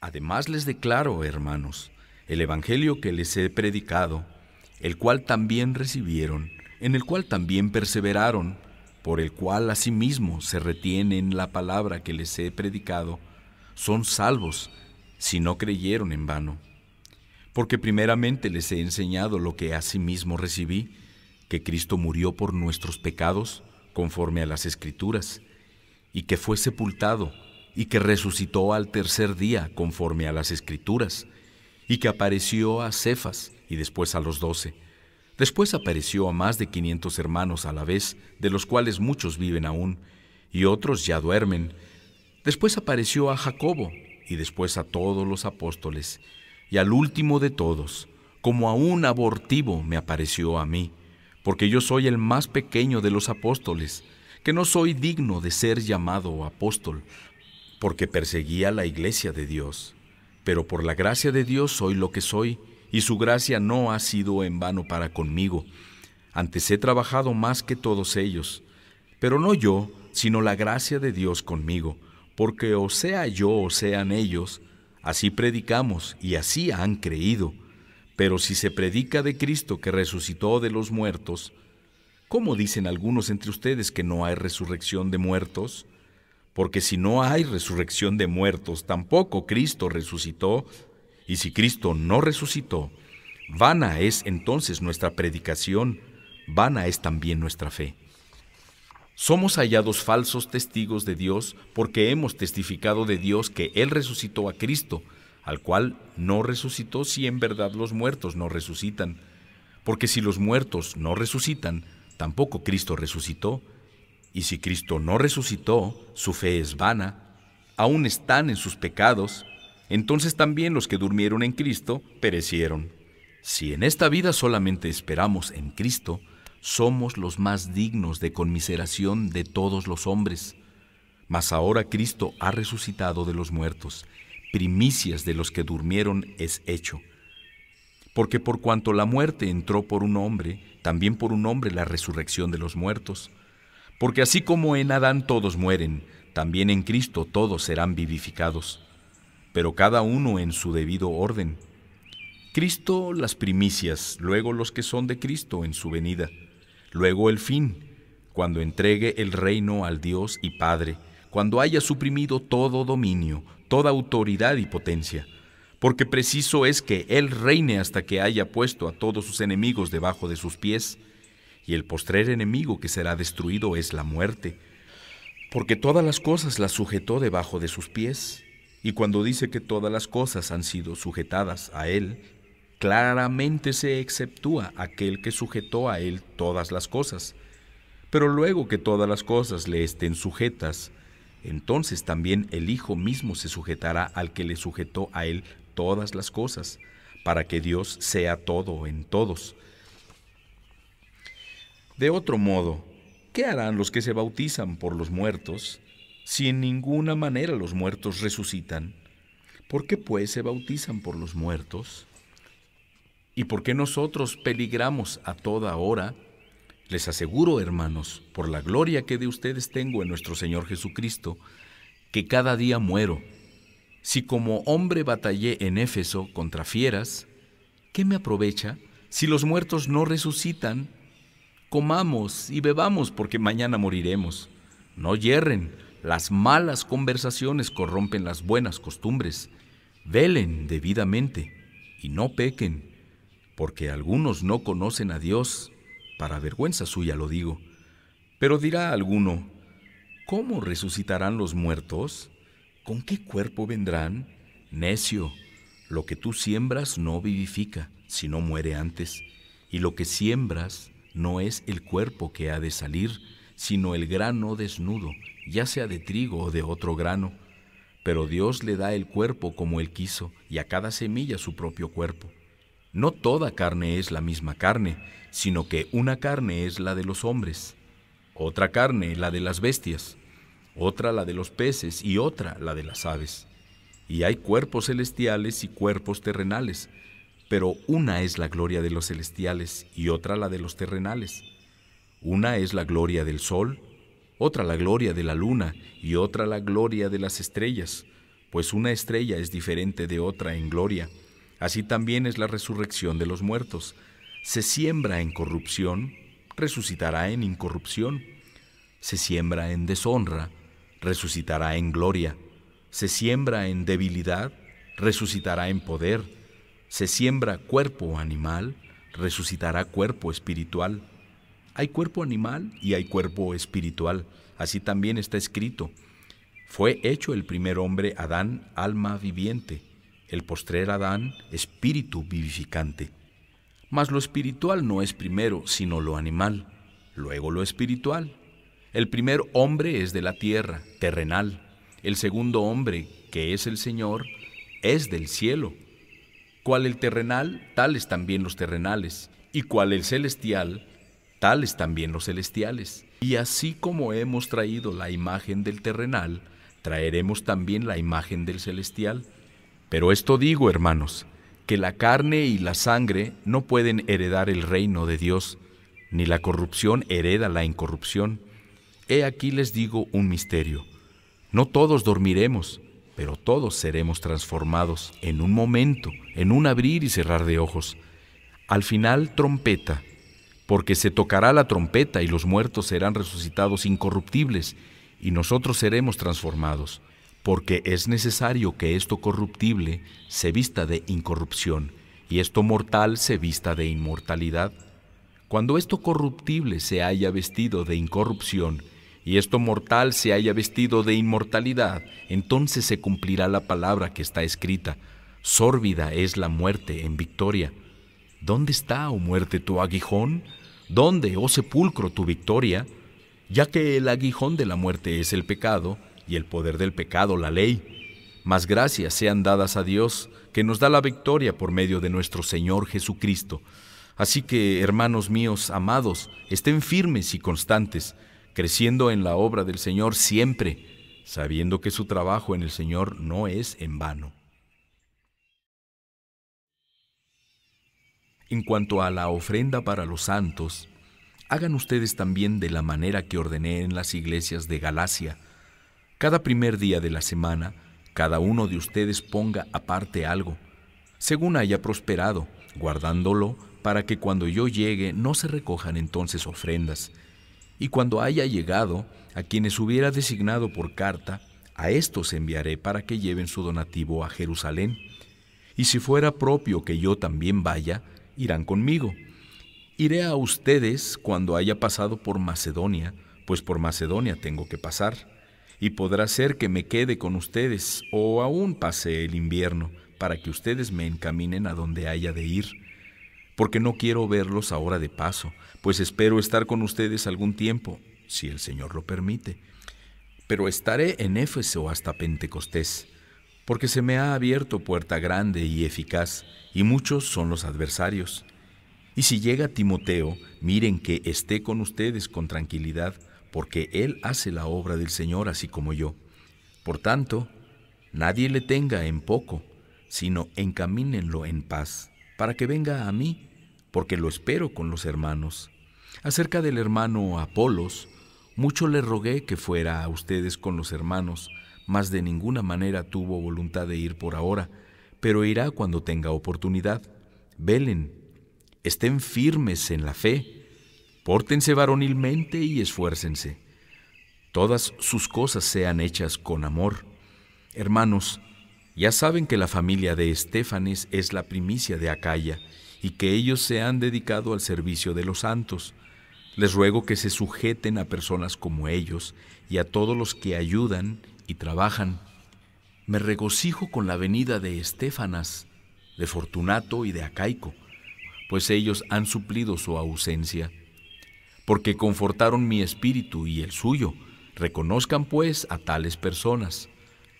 Además les declaro, hermanos, el Evangelio que les he predicado, el cual también recibieron, en el cual también perseveraron, por el cual asimismo se retienen la palabra que les he predicado, son salvos si no creyeron en vano. Porque primeramente les he enseñado lo que asimismo recibí, que Cristo murió por nuestros pecados, conforme a las Escrituras, y que fue sepultado, y que resucitó al tercer día conforme a las escrituras, y que apareció a Cefas y después a los doce. Después apareció a más de quinientos hermanos a la vez, de los cuales muchos viven aún, y otros ya duermen. Después apareció a Jacobo, y después a todos los apóstoles, y al último de todos, como a un abortivo me apareció a mí, porque yo soy el más pequeño de los apóstoles, que no soy digno de ser llamado apóstol, porque perseguía la iglesia de Dios. Pero por la gracia de Dios soy lo que soy, y su gracia no ha sido en vano para conmigo. Antes he trabajado más que todos ellos, pero no yo, sino la gracia de Dios conmigo, porque o sea yo o sean ellos, así predicamos y así han creído. Pero si se predica de Cristo que resucitó de los muertos, ¿cómo dicen algunos entre ustedes que no hay resurrección de muertos? porque si no hay resurrección de muertos, tampoco Cristo resucitó, y si Cristo no resucitó, vana es entonces nuestra predicación, vana es también nuestra fe. Somos hallados falsos testigos de Dios porque hemos testificado de Dios que Él resucitó a Cristo, al cual no resucitó si en verdad los muertos no resucitan. Porque si los muertos no resucitan, tampoco Cristo resucitó. Y si Cristo no resucitó, su fe es vana, aún están en sus pecados, entonces también los que durmieron en Cristo perecieron. Si en esta vida solamente esperamos en Cristo, somos los más dignos de conmiseración de todos los hombres. Mas ahora Cristo ha resucitado de los muertos, primicias de los que durmieron es hecho. Porque por cuanto la muerte entró por un hombre, también por un hombre la resurrección de los muertos. Porque así como en Adán todos mueren, también en Cristo todos serán vivificados, pero cada uno en su debido orden. Cristo las primicias, luego los que son de Cristo en su venida, luego el fin, cuando entregue el reino al Dios y Padre, cuando haya suprimido todo dominio, toda autoridad y potencia, porque preciso es que Él reine hasta que haya puesto a todos sus enemigos debajo de sus pies, y el postrer enemigo que será destruido es la muerte, porque todas las cosas las sujetó debajo de sus pies, y cuando dice que todas las cosas han sido sujetadas a él, claramente se exceptúa aquel que sujetó a él todas las cosas. Pero luego que todas las cosas le estén sujetas, entonces también el Hijo mismo se sujetará al que le sujetó a él todas las cosas, para que Dios sea todo en todos. De otro modo, ¿qué harán los que se bautizan por los muertos si en ninguna manera los muertos resucitan? ¿Por qué pues se bautizan por los muertos? ¿Y por qué nosotros peligramos a toda hora? Les aseguro, hermanos, por la gloria que de ustedes tengo en nuestro Señor Jesucristo, que cada día muero. Si como hombre batallé en Éfeso contra fieras, ¿qué me aprovecha si los muertos no resucitan comamos y bebamos, porque mañana moriremos. No yerren, las malas conversaciones corrompen las buenas costumbres. Velen debidamente y no pequen, porque algunos no conocen a Dios, para vergüenza suya lo digo. Pero dirá alguno, ¿cómo resucitarán los muertos? ¿Con qué cuerpo vendrán? Necio, lo que tú siembras no vivifica, sino muere antes, y lo que siembras no es el cuerpo que ha de salir, sino el grano desnudo, ya sea de trigo o de otro grano. Pero Dios le da el cuerpo como él quiso, y a cada semilla su propio cuerpo. No toda carne es la misma carne, sino que una carne es la de los hombres, otra carne la de las bestias, otra la de los peces y otra la de las aves. Y hay cuerpos celestiales y cuerpos terrenales, pero una es la gloria de los celestiales y otra la de los terrenales. Una es la gloria del sol, otra la gloria de la luna y otra la gloria de las estrellas, pues una estrella es diferente de otra en gloria. Así también es la resurrección de los muertos. Se siembra en corrupción, resucitará en incorrupción. Se siembra en deshonra, resucitará en gloria. Se siembra en debilidad, resucitará en poder se siembra cuerpo animal, resucitará cuerpo espiritual. Hay cuerpo animal y hay cuerpo espiritual. Así también está escrito. Fue hecho el primer hombre Adán alma viviente, el postrer Adán espíritu vivificante. Mas lo espiritual no es primero, sino lo animal, luego lo espiritual. El primer hombre es de la tierra, terrenal. El segundo hombre, que es el Señor, es del cielo, cual el terrenal, tales también los terrenales, y cual el celestial, tales también los celestiales. Y así como hemos traído la imagen del terrenal, traeremos también la imagen del celestial. Pero esto digo, hermanos, que la carne y la sangre no pueden heredar el reino de Dios, ni la corrupción hereda la incorrupción. He aquí les digo un misterio. No todos dormiremos, pero todos seremos transformados en un momento, en un abrir y cerrar de ojos. Al final, trompeta, porque se tocará la trompeta y los muertos serán resucitados incorruptibles y nosotros seremos transformados, porque es necesario que esto corruptible se vista de incorrupción y esto mortal se vista de inmortalidad. Cuando esto corruptible se haya vestido de incorrupción, y esto mortal se haya vestido de inmortalidad, entonces se cumplirá la palabra que está escrita. Sórbida es la muerte en victoria. ¿Dónde está, oh muerte, tu aguijón? ¿Dónde, oh sepulcro, tu victoria? Ya que el aguijón de la muerte es el pecado, y el poder del pecado la ley. Mas gracias sean dadas a Dios, que nos da la victoria por medio de nuestro Señor Jesucristo. Así que, hermanos míos amados, estén firmes y constantes, creciendo en la obra del Señor siempre, sabiendo que su trabajo en el Señor no es en vano. En cuanto a la ofrenda para los santos, hagan ustedes también de la manera que ordené en las iglesias de Galacia. Cada primer día de la semana, cada uno de ustedes ponga aparte algo, según haya prosperado, guardándolo para que cuando yo llegue no se recojan entonces ofrendas, y cuando haya llegado, a quienes hubiera designado por carta, a estos enviaré para que lleven su donativo a Jerusalén. Y si fuera propio que yo también vaya, irán conmigo. Iré a ustedes cuando haya pasado por Macedonia, pues por Macedonia tengo que pasar. Y podrá ser que me quede con ustedes o aún pase el invierno, para que ustedes me encaminen a donde haya de ir porque no quiero verlos ahora de paso, pues espero estar con ustedes algún tiempo, si el Señor lo permite. Pero estaré en Éfeso hasta Pentecostés, porque se me ha abierto puerta grande y eficaz, y muchos son los adversarios. Y si llega Timoteo, miren que esté con ustedes con tranquilidad, porque él hace la obra del Señor así como yo. Por tanto, nadie le tenga en poco, sino encamínenlo en paz para que venga a mí, porque lo espero con los hermanos. Acerca del hermano Apolos, mucho le rogué que fuera a ustedes con los hermanos, mas de ninguna manera tuvo voluntad de ir por ahora, pero irá cuando tenga oportunidad. Velen, estén firmes en la fe, pórtense varonilmente y esfuércense. Todas sus cosas sean hechas con amor. Hermanos, ya saben que la familia de Estefanes es la primicia de Acaya y que ellos se han dedicado al servicio de los santos. Les ruego que se sujeten a personas como ellos y a todos los que ayudan y trabajan. Me regocijo con la venida de Estefanas, de Fortunato y de Acaico, pues ellos han suplido su ausencia, porque confortaron mi espíritu y el suyo. Reconozcan pues a tales personas.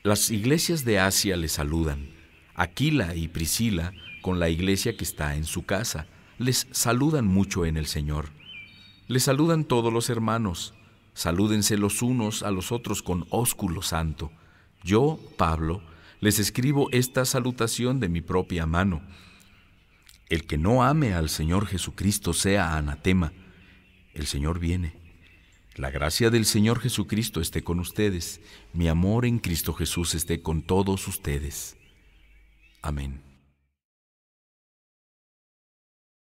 Las iglesias de Asia le saludan. Aquila y Priscila, con la iglesia que está en su casa, les saludan mucho en el Señor. Les saludan todos los hermanos. Salúdense los unos a los otros con ósculo santo. Yo, Pablo, les escribo esta salutación de mi propia mano. El que no ame al Señor Jesucristo sea anatema. El Señor viene. La gracia del Señor Jesucristo esté con ustedes. Mi amor en Cristo Jesús esté con todos ustedes. Amén.